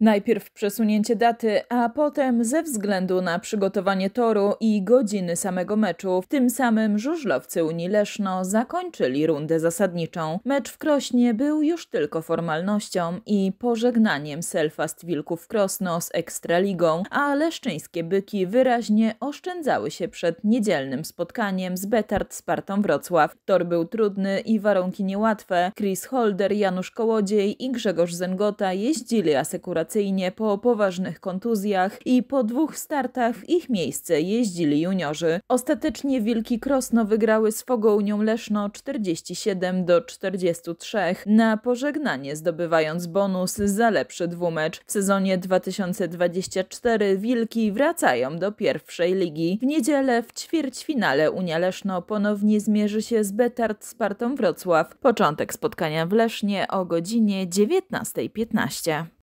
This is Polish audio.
Najpierw przesunięcie daty, a potem ze względu na przygotowanie toru i godziny samego meczu, w tym samym żużlowcy Unii Leszno zakończyli rundę zasadniczą. Mecz w Krośnie był już tylko formalnością i pożegnaniem Selfast Wilków Krosno z Ekstraligą, a leszczyńskie byki wyraźnie oszczędzały się przed niedzielnym spotkaniem z Betard Spartą Wrocław. Tor był trudny i warunki niełatwe. Chris Holder, Janusz Kołodziej i Grzegorz Zengota jeździli asekurat po poważnych kontuzjach i po dwóch startach w ich miejsce jeździli juniorzy. Ostatecznie Wilki Krosno wygrały z Fogołnią Leszno 47 do 43 na pożegnanie zdobywając bonus za lepszy dwumecz. W sezonie 2024 Wilki wracają do pierwszej ligi. W niedzielę w ćwierćfinale Unia Leszno ponownie zmierzy się z Betard Spartą Wrocław. Początek spotkania w Lesznie o godzinie 19.15.